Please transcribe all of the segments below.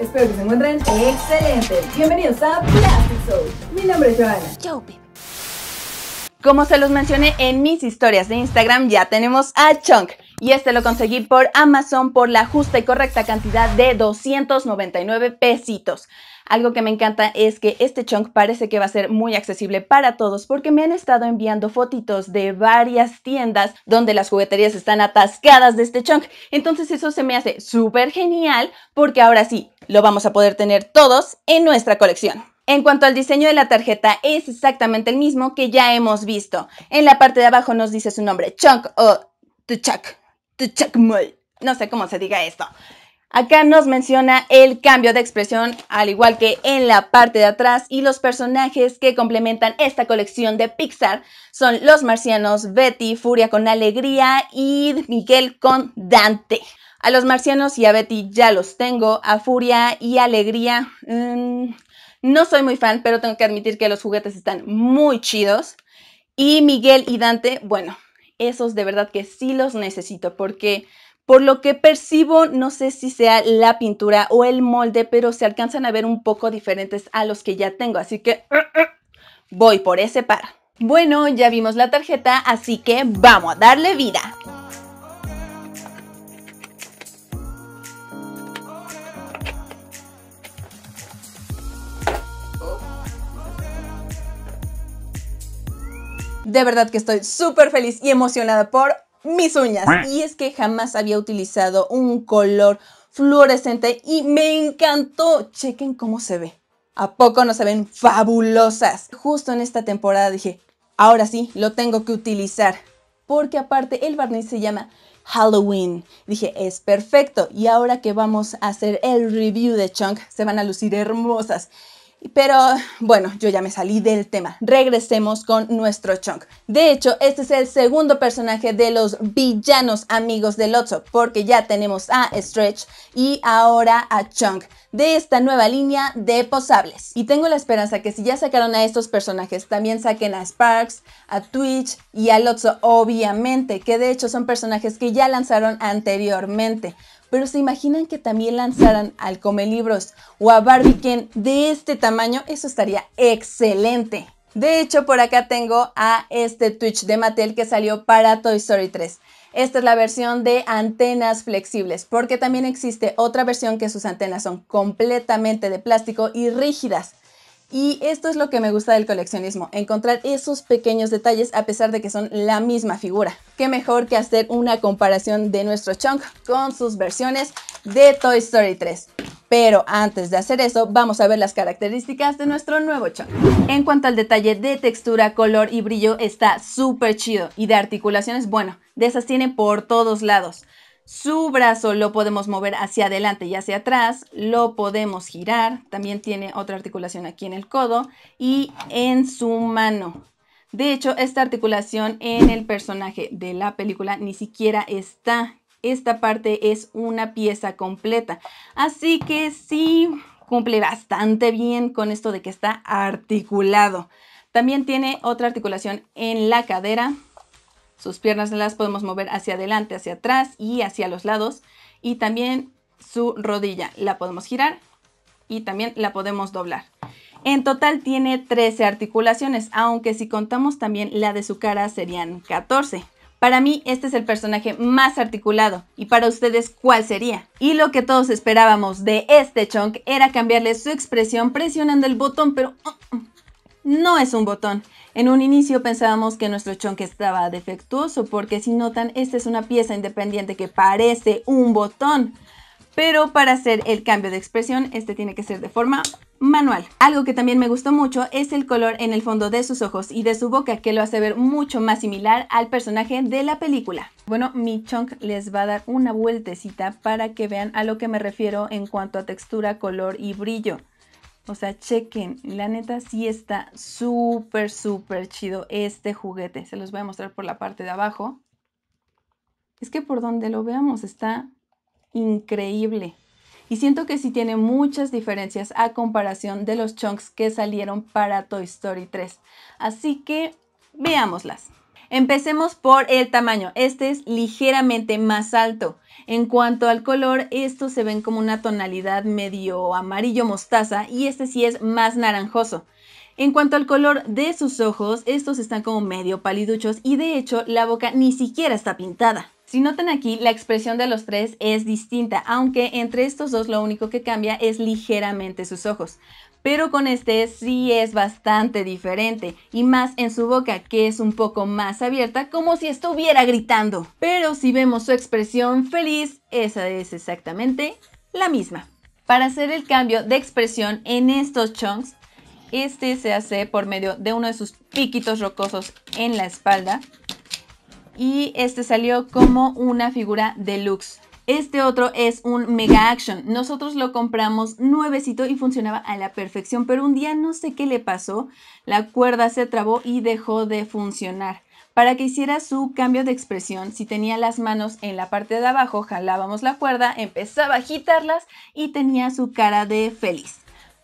Espero que se encuentren excelentes. Bienvenidos a Plastic Soul. Mi nombre es Joana. Como se los mencioné en mis historias de Instagram, ya tenemos a Chunk y este lo conseguí por Amazon por la justa y correcta cantidad de 299 pesitos. Algo que me encanta es que este chunk parece que va a ser muy accesible para todos porque me han estado enviando fotitos de varias tiendas donde las jugueterías están atascadas de este chunk. Entonces eso se me hace súper genial porque ahora sí, lo vamos a poder tener todos en nuestra colección. En cuanto al diseño de la tarjeta, es exactamente el mismo que ya hemos visto. En la parte de abajo nos dice su nombre, Chunk o Tuchak. No sé cómo se diga esto. Acá nos menciona el cambio de expresión, al igual que en la parte de atrás, y los personajes que complementan esta colección de Pixar son los marcianos Betty, Furia con Alegría y Miguel con Dante. A los marcianos y a Betty ya los tengo, a Furia y Alegría mm, no soy muy fan, pero tengo que admitir que los juguetes están muy chidos. Y Miguel y Dante, bueno, esos de verdad que sí los necesito porque por lo que percibo, no sé si sea la pintura o el molde, pero se alcanzan a ver un poco diferentes a los que ya tengo, así que voy por ese par. Bueno, ya vimos la tarjeta, así que vamos a darle vida. De verdad que estoy súper feliz y emocionada por mis uñas. Y es que jamás había utilizado un color fluorescente y me encantó. Chequen cómo se ve. ¿A poco no se ven fabulosas? Justo en esta temporada dije, ahora sí, lo tengo que utilizar. Porque aparte el barniz se llama Halloween. Dije, es perfecto. Y ahora que vamos a hacer el review de Chunk, se van a lucir hermosas. Pero bueno, yo ya me salí del tema. Regresemos con nuestro Chunk. De hecho, este es el segundo personaje de los villanos amigos de Lotso, porque ya tenemos a Stretch y ahora a Chunk de esta nueva línea de posables. Y tengo la esperanza que si ya sacaron a estos personajes, también saquen a Sparks, a Twitch y a Lotso, obviamente, que de hecho son personajes que ya lanzaron anteriormente pero se imaginan que también lanzaran al Comelibros o a Barbie Ken de este tamaño, eso estaría excelente. De hecho, por acá tengo a este Twitch de Mattel que salió para Toy Story 3. Esta es la versión de antenas flexibles, porque también existe otra versión que sus antenas son completamente de plástico y rígidas. Y esto es lo que me gusta del coleccionismo, encontrar esos pequeños detalles a pesar de que son la misma figura. Qué mejor que hacer una comparación de nuestro Chunk con sus versiones de Toy Story 3. Pero antes de hacer eso, vamos a ver las características de nuestro nuevo chunk. En cuanto al detalle de textura, color y brillo, está súper chido. Y de articulaciones, bueno, de esas tiene por todos lados. Su brazo lo podemos mover hacia adelante y hacia atrás, lo podemos girar, también tiene otra articulación aquí en el codo y en su mano. De hecho, esta articulación en el personaje de la película ni siquiera está. Esta parte es una pieza completa. Así que sí, cumple bastante bien con esto de que está articulado. También tiene otra articulación en la cadera, sus piernas las podemos mover hacia adelante, hacia atrás y hacia los lados. Y también su rodilla la podemos girar y también la podemos doblar. En total tiene 13 articulaciones, aunque si contamos también la de su cara serían 14. Para mí este es el personaje más articulado y para ustedes cuál sería. Y lo que todos esperábamos de este Chonk era cambiarle su expresión presionando el botón, pero no es un botón. En un inicio pensábamos que nuestro Chunk estaba defectuoso porque si notan esta es una pieza independiente que parece un botón. Pero para hacer el cambio de expresión este tiene que ser de forma manual. Algo que también me gustó mucho es el color en el fondo de sus ojos y de su boca que lo hace ver mucho más similar al personaje de la película. Bueno, mi chunk les va a dar una vueltecita para que vean a lo que me refiero en cuanto a textura, color y brillo. O sea, chequen, la neta sí está súper, súper chido este juguete. Se los voy a mostrar por la parte de abajo. Es que por donde lo veamos está increíble. Y siento que sí tiene muchas diferencias a comparación de los chunks que salieron para Toy Story 3. Así que veámoslas. Empecemos por el tamaño. Este es ligeramente más alto. En cuanto al color, estos se ven como una tonalidad medio amarillo mostaza y este sí es más naranjoso. En cuanto al color de sus ojos, estos están como medio paliduchos y de hecho la boca ni siquiera está pintada. Si notan aquí, la expresión de los tres es distinta, aunque entre estos dos lo único que cambia es ligeramente sus ojos pero con este sí es bastante diferente y más en su boca que es un poco más abierta como si estuviera gritando. Pero si vemos su expresión feliz, esa es exactamente la misma. Para hacer el cambio de expresión en estos chunks, este se hace por medio de uno de sus piquitos rocosos en la espalda y este salió como una figura deluxe. Este otro es un mega action. Nosotros lo compramos nuevecito y funcionaba a la perfección, pero un día no sé qué le pasó, la cuerda se trabó y dejó de funcionar. Para que hiciera su cambio de expresión, si tenía las manos en la parte de abajo, jalábamos la cuerda, empezaba a agitarlas y tenía su cara de feliz.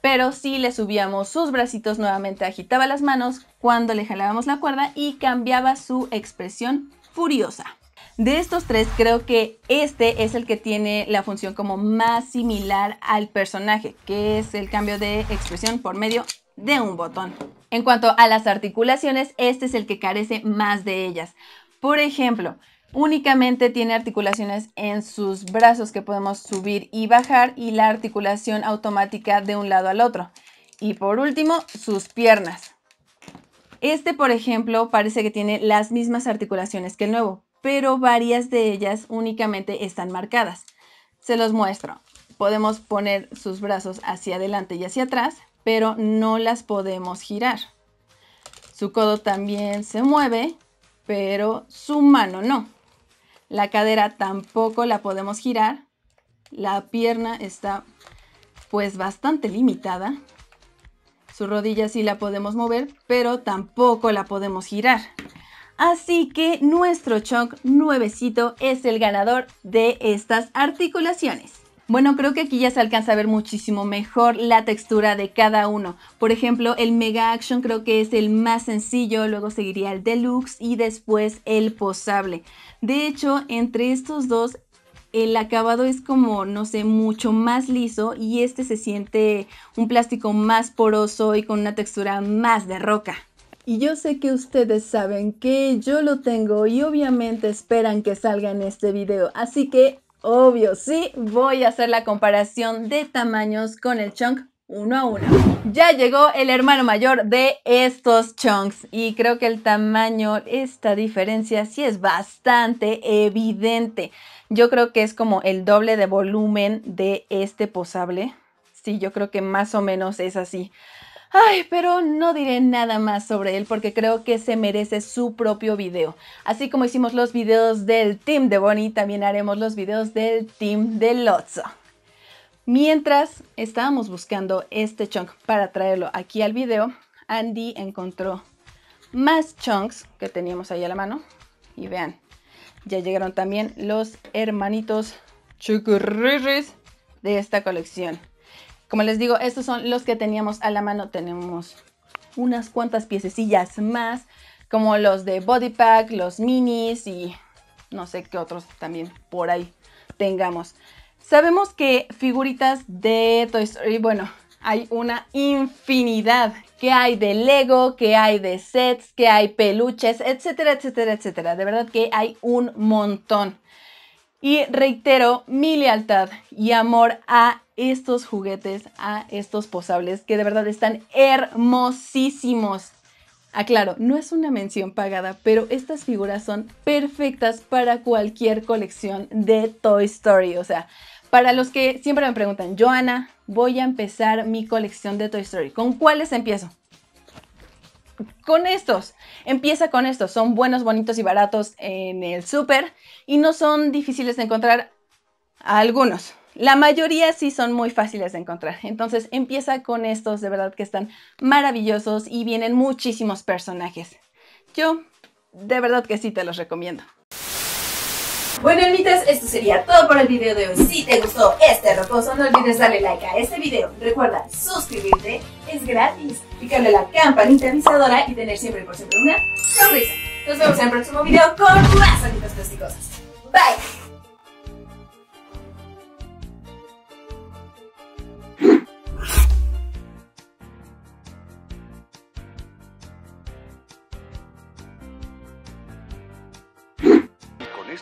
Pero si le subíamos sus bracitos nuevamente, agitaba las manos cuando le jalábamos la cuerda y cambiaba su expresión furiosa. De estos tres, creo que este es el que tiene la función como más similar al personaje, que es el cambio de expresión por medio de un botón. En cuanto a las articulaciones, este es el que carece más de ellas. Por ejemplo, únicamente tiene articulaciones en sus brazos que podemos subir y bajar y la articulación automática de un lado al otro. Y por último, sus piernas. Este, por ejemplo, parece que tiene las mismas articulaciones que el nuevo, pero varias de ellas únicamente están marcadas. Se los muestro. Podemos poner sus brazos hacia adelante y hacia atrás, pero no las podemos girar. Su codo también se mueve, pero su mano no. La cadera tampoco la podemos girar. La pierna está pues bastante limitada. Su rodilla sí la podemos mover, pero tampoco la podemos girar. Así que nuestro chunk nuevecito es el ganador de estas articulaciones. Bueno, creo que aquí ya se alcanza a ver muchísimo mejor la textura de cada uno. Por ejemplo, el Mega Action creo que es el más sencillo, luego seguiría el Deluxe y después el Posable. De hecho, entre estos dos, el acabado es como, no sé, mucho más liso y este se siente un plástico más poroso y con una textura más de roca. Y yo sé que ustedes saben que yo lo tengo y obviamente esperan que salga en este video. Así que, obvio, sí, voy a hacer la comparación de tamaños con el Chunk uno a uno. Ya llegó el hermano mayor de estos chunks y creo que el tamaño, esta diferencia sí es bastante evidente. Yo creo que es como el doble de volumen de este posable. Sí, yo creo que más o menos es así. Ay, pero no diré nada más sobre él porque creo que se merece su propio video. Así como hicimos los videos del team de Bonnie, también haremos los videos del team de Lotso. Mientras estábamos buscando este chunk para traerlo aquí al video, Andy encontró más chunks que teníamos ahí a la mano. Y vean, ya llegaron también los hermanitos chucurris de esta colección. Como les digo, estos son los que teníamos a la mano. Tenemos unas cuantas piececillas más, como los de Body Pack, los minis y no sé qué otros también por ahí tengamos. Sabemos que figuritas de Toy Story, bueno, hay una infinidad. Que hay de Lego, que hay de sets, que hay peluches, etcétera, etcétera, etcétera. De verdad que hay un montón. Y reitero mi lealtad y amor a estos juguetes, a estos posables, que de verdad están hermosísimos. Aclaro, no es una mención pagada, pero estas figuras son perfectas para cualquier colección de Toy Story. O sea, para los que siempre me preguntan, Joana, voy a empezar mi colección de Toy Story. ¿Con cuáles empiezo? con estos. Empieza con estos. Son buenos, bonitos y baratos en el súper y no son difíciles de encontrar algunos. La mayoría sí son muy fáciles de encontrar. Entonces empieza con estos, de verdad que están maravillosos y vienen muchísimos personajes. Yo de verdad que sí te los recomiendo. Bueno, almitas, esto sería todo por el video de hoy. Si te gustó este reposo, no olvides darle like a este video. Recuerda suscribirte, es gratis. Picarle la campanita avisadora y tener siempre por siempre una sonrisa. Nos vemos en el próximo video con más sonidos y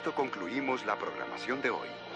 esto concluimos la programación de hoy.